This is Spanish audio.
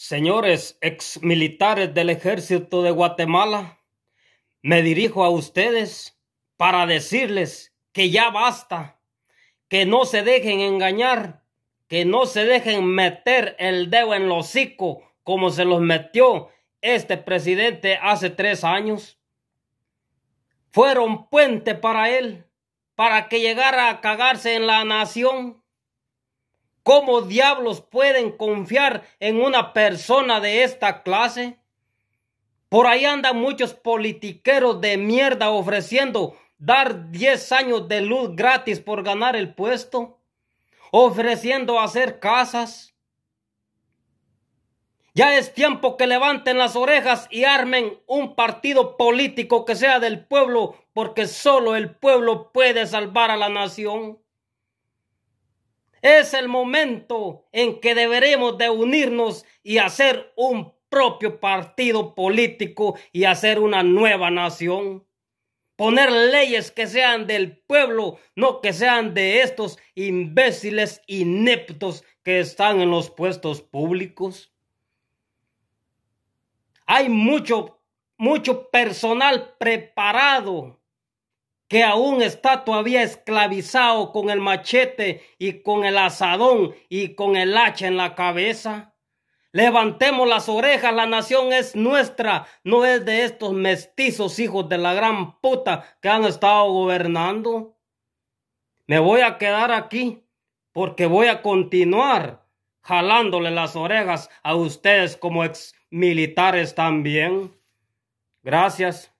Señores ex militares del ejército de Guatemala, me dirijo a ustedes para decirles que ya basta, que no se dejen engañar, que no se dejen meter el dedo en los hocico como se los metió este presidente hace tres años. Fueron puente para él, para que llegara a cagarse en la nación. ¿Cómo diablos pueden confiar en una persona de esta clase? Por ahí andan muchos politiqueros de mierda ofreciendo dar 10 años de luz gratis por ganar el puesto, ofreciendo hacer casas. Ya es tiempo que levanten las orejas y armen un partido político que sea del pueblo, porque solo el pueblo puede salvar a la nación. Es el momento en que deberemos de unirnos y hacer un propio partido político y hacer una nueva nación. Poner leyes que sean del pueblo, no que sean de estos imbéciles ineptos que están en los puestos públicos. Hay mucho, mucho personal preparado que aún está todavía esclavizado con el machete y con el asadón y con el hacha en la cabeza. Levantemos las orejas, la nación es nuestra, no es de estos mestizos hijos de la gran puta que han estado gobernando. Me voy a quedar aquí porque voy a continuar jalándole las orejas a ustedes como ex militares también. Gracias.